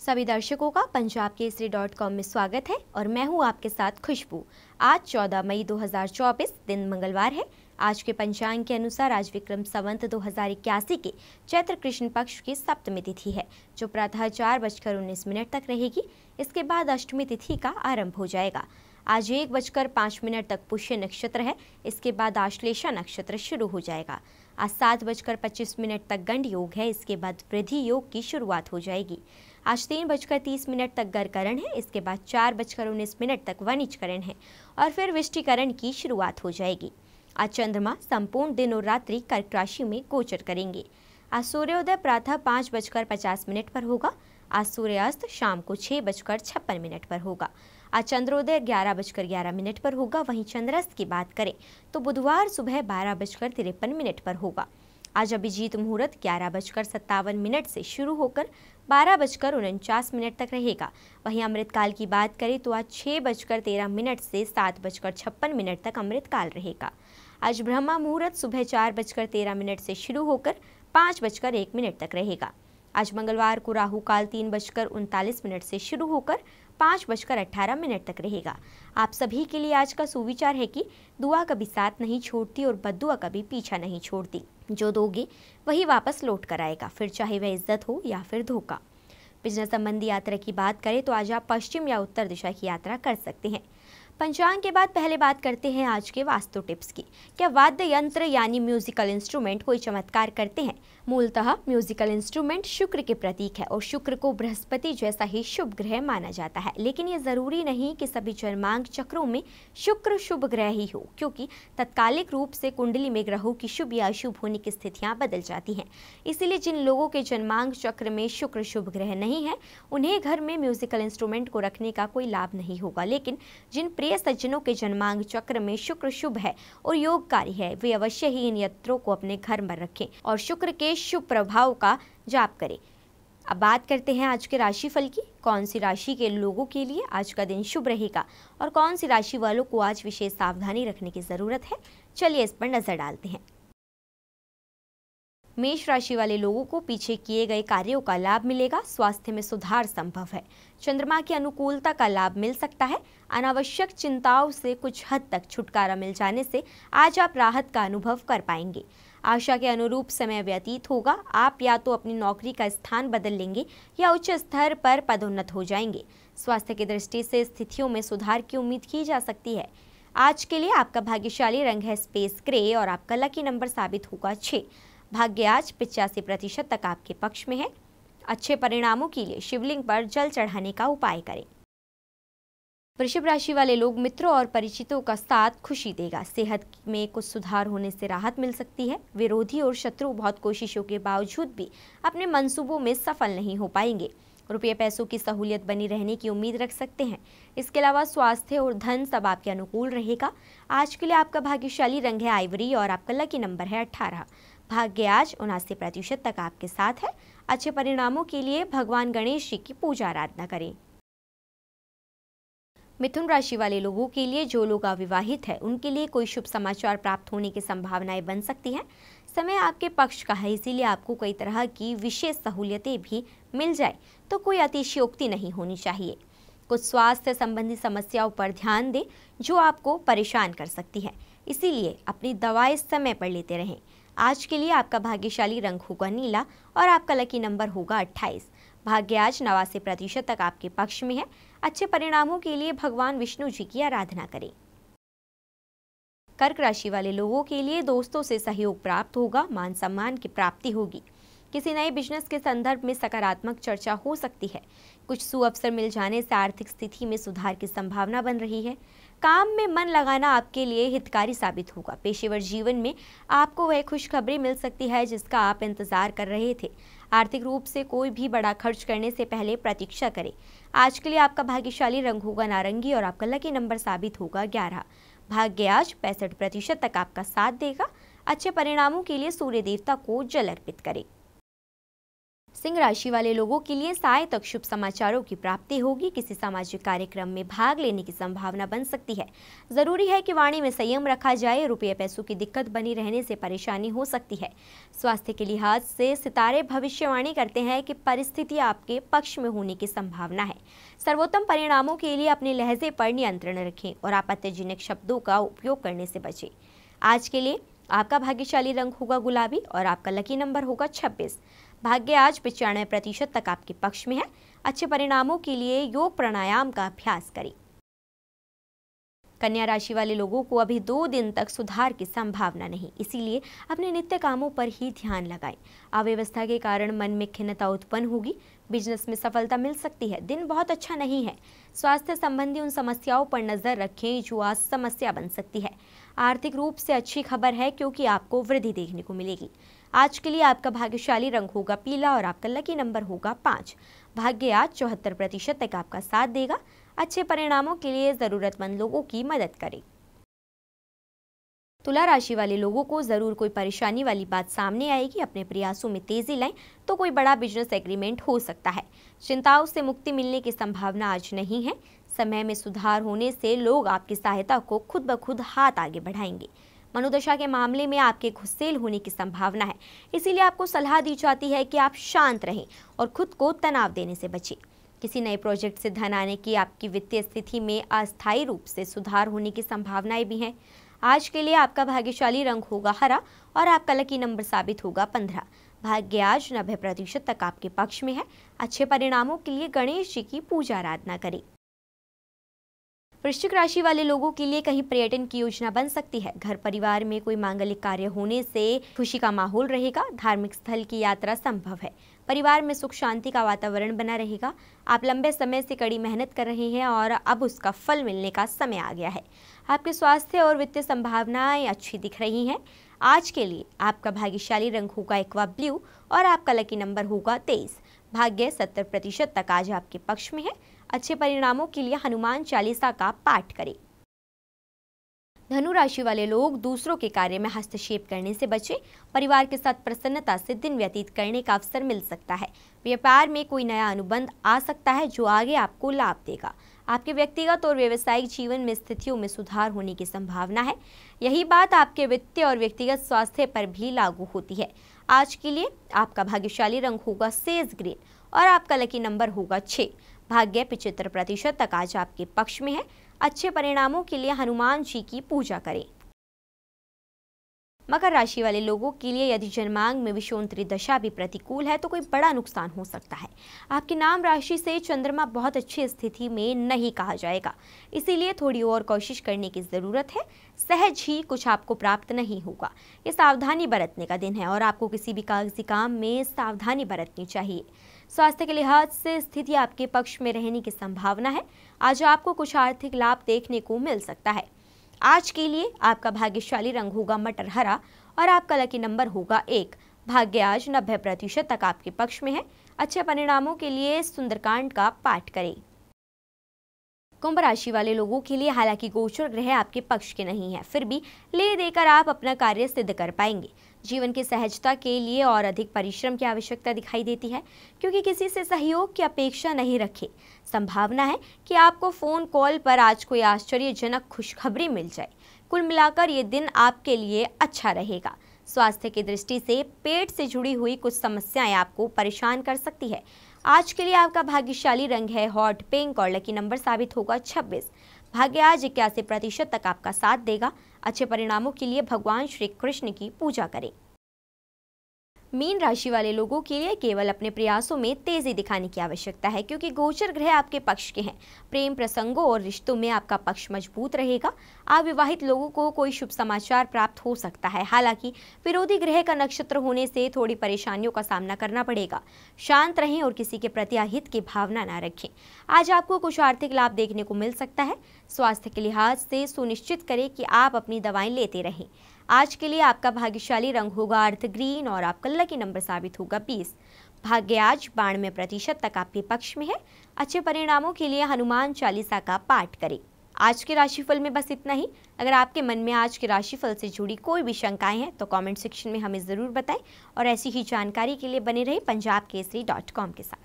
सभी दर्शकों का पंजाब केसरी डॉट कॉम में स्वागत है और मैं हूं आपके साथ खुशबू आज 14 मई 2024 दिन मंगलवार है आज के पंचांग के अनुसार आज विक्रम संवंत दो के चैत्र कृष्ण पक्ष की सप्तमी तिथि है जो प्रातः चार बजकर उन्नीस मिनट तक रहेगी इसके बाद अष्टमी तिथि का आरंभ हो जाएगा आज एक बजकर पाँच मिनट तक पुष्य नक्षत्र है इसके बाद आश्लेषा नक्षत्र शुरू हो जाएगा आज सात बजकर पच्चीस मिनट तक गंड योग है इसके बाद वृद्धि योग की शुरुआत हो जाएगी आज तीन बजकर तीस मिनट तक गर्करण है इसके बाद चार बजकर उन्नीस मिनट तक वनिजकरण है और फिर विष्टिकरण की शुरुआत हो जाएगी आज चंद्रमा संपूर्ण दिन और रात्रि कर्क राशि में गोचर करेंगे आज सूर्योदय प्रातः पाँच बजकर पचास मिनट पर होगा आज सूर्यास्त शाम को छः बजकर छप्पन मिनट पर होगा आज चंद्रोदय ग्यारह बजकर ग्यारह मिनट पर होगा वहीं चंद्रास्त की बात करें तो बुधवार सुबह बारह बजकर तिरपन मिनट पर होगा आज अभिजीत मुहूर्त ग्यारह बजकर सत्तावन मिनट से शुरू होकर बारह बजकर उनचास मिनट तक रहेगा वहीं अमृतकाल की बात करें तो आज छः बजकर तेरह मिनट से सात बजकर छप्पन मिनट तक अमृतकाल रहेगा आज ब्रह्मा मुहूर्त सुबह चार बजकर तेरह मिनट से शुरू होकर पाँच बजकर एक मिनट तक रहेगा आज मंगलवार को राहु काल तीन बजकर उनतालीस मिनट से शुरू होकर पाँच बजकर अट्ठारह मिनट तक रहेगा आप सभी के लिए आज का सुविचार है कि दुआ कभी साथ नहीं छोड़ती और बदुआ कभी पीछा नहीं छोड़ती जो दोगे वही वापस लौट कर आएगा फिर चाहे वह इज्जत हो या फिर धोखा बिजनेस संबंधी यात्रा की बात करें तो आज आप पश्चिम या उत्तर दिशा की यात्रा कर सकते हैं पंचांग के बाद पहले बात करते हैं आज के वास्तु टिप्स की क्या वाद्य यंत्र यानी म्यूजिकल इंस्ट्रूमेंट कोई चमत्कार करते हैं मूलतः म्यूजिकल इंस्ट्रूमेंट शुक्र के प्रतीक है और शुक्र को बृहस्पति जैसा ही शुभ ग्रह माना जाता है लेकिन ये ज़रूरी नहीं कि सभी जन्मांक चक्रों में शुक्र शुभ ग्रह ही हो क्योंकि तत्कालिक रूप से कुंडली में ग्रहों की शुभ या अशुभ होने की स्थितियाँ बदल जाती हैं इसीलिए जिन लोगों के जन्मांक चक्र में शुक्र शुभ ग्रह नहीं है उन्हें घर में म्यूजिकल इंस्ट्रूमेंट को रखने का कोई लाभ नहीं होगा लेकिन जिन प्रिय सज्जनों के जन्मांग चक्र में शुक्र शुभ है और योगकारी है वे अवश्य ही इन यत्रों को अपने घर में रखें और शुक्र के विशेष शुभ प्रभाव का जाप करें अब बात करते हैं आज के राशिफल की कौन सी राशि के लोगों के लिए आज का दिन शुभ रहेगा और कौन सी राशि वालों को आज विशेष सावधानी रखने की ज़रूरत है चलिए इस पर नज़र डालते हैं मेष राशि वाले लोगों को पीछे किए गए कार्यों का लाभ मिलेगा स्वास्थ्य में सुधार संभव है चंद्रमा की अनुकूलता का लाभ मिल सकता है अनावश्यक चिंताओं से कुछ हद तक छुटकारा मिल जाने से आज आप राहत का अनुभव कर पाएंगे आशा के अनुरूप समय व्यतीत होगा आप या तो अपनी नौकरी का स्थान बदल लेंगे या उच्च स्तर पर पदोन्नत हो जाएंगे स्वास्थ्य की दृष्टि से स्थितियों में सुधार की उम्मीद की जा सकती है आज के लिए आपका भाग्यशाली रंग है स्पेस ग्रे और आपका लकी नंबर साबित होगा छः भाग्य आज पिचासी प्रतिशत तक आपके पक्ष में है अच्छे परिणामों के लिए शिवलिंग पर जल चढ़ाने का उपाय करें वृषभ राशि वाले लोग मित्रों और परिचितों का साथ खुशी देगा सेहत में कुछ सुधार होने से राहत मिल सकती है विरोधी और शत्रु बहुत कोशिशों के बावजूद भी अपने मंसूबों में सफल नहीं हो पाएंगे रुपये पैसों की सहूलियत बनी रहने की उम्मीद रख सकते हैं इसके अलावा स्वास्थ्य और धन सब आपके अनुकूल रहेगा आज के लिए आपका भाग्यशाली रंग है आइवरी और आपका लकी नंबर है अट्ठारह भाग्य आज उनासी प्रतिशत तक आपके साथ है अच्छे परिणामों के लिए भगवान गणेश जी की पूजा आराधना करें मिथुन राशि वाले लोगों के लिए जो लोग अविवाहित हैं उनके लिए कोई शुभ समाचार प्राप्त होने की संभावनाएं बन सकती हैं समय आपके पक्ष का है इसीलिए आपको कई तरह की विशेष सहूलियतें भी मिल जाए तो कोई अतिशयोक्ति नहीं होनी चाहिए कुछ स्वास्थ्य संबंधी समस्याओं पर ध्यान दें जो आपको परेशान कर सकती है इसीलिए अपनी दवाएं समय पर लेते रहें आज के लिए आपका भाग्यशाली रंग होगा नीला और आपका लकी नंबर होगा अट्ठाईस भाग्य आज नवासी प्रतिशत तक आपके पक्ष में है अच्छे परिणामों के लिए भगवान विष्णु जी की आराधना करें कर्क राशि वाले लोगों के लिए दोस्तों से सहयोग प्राप्त होगा मान सम्मान की प्राप्ति होगी किसी नए बिजनेस के संदर्भ में सकारात्मक चर्चा हो सकती है कुछ सुअवसर मिल जाने से आर्थिक स्थिति में सुधार की संभावना बन रही है काम में मन लगाना आपके लिए हितकारी साबित होगा पेशेवर जीवन में आपको वह खुशखबरी मिल सकती है जिसका आप इंतजार कर रहे थे आर्थिक रूप से कोई भी बड़ा खर्च करने से पहले प्रतीक्षा करें आज के लिए आपका भाग्यशाली रंग होगा नारंगी और आपका लकी नंबर साबित होगा ग्यारह भाग्य आज पैंसठ प्रतिशत तक आपका साथ देगा अच्छे परिणामों के लिए सूर्य देवता को जल अर्पित करें सिंह राशि वाले लोगों के लिए साय तक शुभ समाचारों की प्राप्ति होगी किसी सामाजिक कार्यक्रम में भाग लेने की संभावना बन सकती है जरूरी है कि वाणी में संयम रखा जाए रुपये पैसों की दिक्कत बनी रहने से परेशानी हो सकती है स्वास्थ्य के लिहाज से सितारे भविष्यवाणी करते हैं कि परिस्थिति आपके पक्ष में होने की संभावना है सर्वोत्तम परिणामों के लिए अपने लहजे पर नियंत्रण रखें और आपत्तिजनक शब्दों का उपयोग करने से बचें आज के लिए आपका भाग्यशाली रंग होगा गुलाबी और आपका लकी नंबर होगा 26 भाग्य आज पचानवे प्रतिशत तक आपके पक्ष में है अच्छे परिणामों के लिए योग प्राणायाम का अभ्यास करें कन्या राशि वाले लोगों को अभी दो दिन तक सुधार की संभावना नहीं इसीलिए अपने नित्य कामों पर ही ध्यान लगाएं अव्यवस्था के कारण मन में खिन्नता उत्पन्न होगी बिजनेस में सफलता मिल सकती है दिन बहुत अच्छा नहीं है स्वास्थ्य संबंधी उन समस्याओं पर नजर रखें जो आज समस्या बन सकती है आर्थिक रूप से अच्छी खबर है क्योंकि आपको वृद्धि देखने को मिलेगी आज के लिए आपका भाग्यशाली रंग होगा पीला और आपका लकी नंबर होगा पाँच भाग्य आज चौहत्तर प्रतिशत तक आपका साथ देगा अच्छे परिणामों के लिए ज़रूरतमंद लोगों की मदद करें तुला राशि वाले लोगों को ज़रूर कोई परेशानी वाली बात सामने आएगी अपने प्रयासों में तेज़ी लाएं तो कोई बड़ा बिजनेस एग्रीमेंट हो सकता है चिंताओं से मुक्ति मिलने की संभावना आज नहीं है समय में सुधार होने से लोग आपकी सहायता को खुद ब खुद हाथ आगे बढ़ाएंगे मनोदशा के मामले में आपके घुसेल होने की संभावना है इसीलिए आपको सलाह दी जाती है कि आप शांत रहें और खुद को तनाव देने से बचें किसी नए प्रोजेक्ट से धन आने की आपकी वित्तीय स्थिति में अस्थायी रूप से सुधार होने की संभावनाएं भी हैं आज के लिए आपका भाग्यशाली रंग होगा हरा और आपका लकी नंबर साबित होगा पंद्रह भाग्य आज नब्बे प्रतिशत तक आपके पक्ष में है अच्छे परिणामों के लिए गणेश जी की पूजा आराधना करें वृश्चिक राशि वाले लोगों के लिए कहीं पर्यटन की योजना बन सकती है घर परिवार में कोई मांगलिक कार्य होने से खुशी का माहौल रहेगा धार्मिक स्थल की यात्रा संभव है परिवार में सुख शांति का वातावरण बना रहेगा आप लंबे समय से कड़ी मेहनत कर रहे हैं और अब उसका फल मिलने का समय आ गया है आपके स्वास्थ्य और वित्तीय संभावनाएं अच्छी दिख रही हैं आज के लिए आपका भाग्यशाली रंग होगा एक्वा ब्लू और आपका लकी नंबर होगा तेईस भाग्य सत्तर प्रतिशत तक आज आपके पक्ष में है अच्छे परिणामों के लिए हनुमान चालीसा का पाठ करें धनु राशि वाले लोग दूसरों के कार्य में हस्तक्षेप करने से बचें परिवार के साथ प्रसन्नता से दिन व्यतीत करने का अवसर मिल सकता है व्यापार में कोई नया अनुबंध आ सकता है जो आगे आपको लाभ देगा आपके व्यक्तिगत और व्यवसायिक जीवन में स्थितियों में सुधार होने की संभावना है यही बात आपके वित्तीय और व्यक्तिगत स्वास्थ्य पर भी लागू होती है आज के लिए आपका भाग्यशाली रंग होगा सेज ग्रीन और आपका लकी नंबर होगा छः भाग्य पिचहत्तर प्रतिशत तक आज आपके पक्ष में है अच्छे परिणामों के लिए हनुमान जी की पूजा करें मकर राशि वाले लोगों के लिए यदि जन्मांग में विशोन्तरी दशा भी प्रतिकूल है तो कोई बड़ा नुकसान हो सकता है आपके नाम राशि से चंद्रमा बहुत अच्छी स्थिति में नहीं कहा जाएगा इसीलिए थोड़ी और कोशिश करने की ज़रूरत है सहज ही कुछ आपको प्राप्त नहीं होगा ये सावधानी बरतने का दिन है और आपको किसी भी कागजी काम में सावधानी बरतनी चाहिए स्वास्थ्य के लिहाज से स्थिति आपके पक्ष में रहने की संभावना है आज आपको कुछ आर्थिक लाभ देखने को मिल सकता है आज के लिए आपका भाग्यशाली रंग होगा मटर हरा और आपका लकी नंबर होगा एक भाग्य आज नब्बे प्रतिशत तक आपके पक्ष में है अच्छे परिणामों के लिए सुंदरकांड का पाठ करें कुंभ राशि वाले लोगों के लिए हालांकि गोचर ग्रह आपके पक्ष के नहीं है फिर भी ले देकर आप अपना कार्य सिद्ध कर पाएंगे जीवन की सहजता के लिए और अधिक परिश्रम की आवश्यकता दिखाई देती है क्योंकि किसी से सहयोग की अपेक्षा नहीं रखे संभावना है कि आपको फ़ोन कॉल पर आज कोई आश्चर्यजनक खुशखबरी मिल जाए कुल मिलाकर ये दिन आपके लिए अच्छा रहेगा स्वास्थ्य की दृष्टि से पेट से जुड़ी हुई कुछ समस्याएं आपको परेशान कर सकती है आज के लिए आपका भाग्यशाली रंग है हॉट पिंक और लकी नंबर साबित होगा 26 भाग्य आज इक्यासी प्रतिशत तक आपका साथ देगा अच्छे परिणामों के लिए भगवान श्री कृष्ण की पूजा करें मीन राशि वाले लोगों के लिए केवल अपने प्रयासों में तेजी दिखाने की आवश्यकता है क्योंकि गोचर ग्रह आपके पक्ष के हैं प्रेम प्रसंगों और रिश्तों में आपका पक्ष मजबूत रहेगा अविवाहित लोगों को कोई शुभ समाचार प्राप्त हो सकता है हालांकि विरोधी ग्रह का नक्षत्र होने से थोड़ी परेशानियों का सामना करना पड़ेगा शांत रहें और किसी के प्रति अहित की भावना ना रखें आज आपको कुछ आर्थिक लाभ देखने को मिल सकता है स्वास्थ्य के लिहाज से सुनिश्चित करें कि आप अपनी दवाएं लेते रहें आज के लिए आपका भाग्यशाली रंग होगा अर्थ ग्रीन और आपका लकी नंबर साबित होगा बीस भाग्य आज बानवे प्रतिशत तक आपके पक्ष में है अच्छे परिणामों के लिए हनुमान चालीसा का पाठ करें आज के राशिफल में बस इतना ही अगर आपके मन में आज के राशिफल से जुड़ी कोई भी शंकाएं हैं तो कमेंट सेक्शन में हमें ज़रूर बताएं और ऐसी ही जानकारी के लिए बने रहें पंजाब केसरी डॉट कॉम के साथ